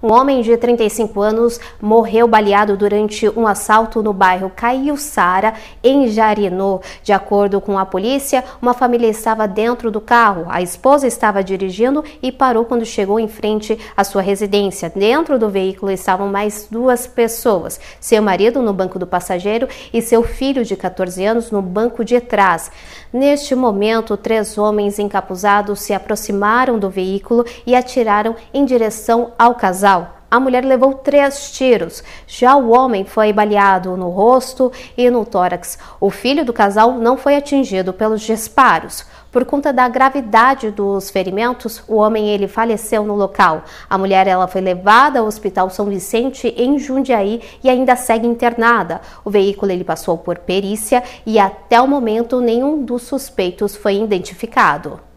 Um homem de 35 anos morreu baleado durante um assalto no bairro Sara em Jarinô. De acordo com a polícia, uma família estava dentro do carro. A esposa estava dirigindo e parou quando chegou em frente à sua residência. Dentro do veículo estavam mais duas pessoas: seu marido no banco do passageiro e seu filho de 14 anos no banco de trás. Neste momento, três homens encapuzados se aproximaram do veículo e atiraram em direção ao casal casal, a mulher levou três tiros. Já o homem foi baleado no rosto e no tórax. O filho do casal não foi atingido pelos disparos. Por conta da gravidade dos ferimentos, o homem ele faleceu no local. A mulher ela foi levada ao Hospital São Vicente em Jundiaí e ainda segue internada. O veículo ele passou por perícia e até o momento nenhum dos suspeitos foi identificado.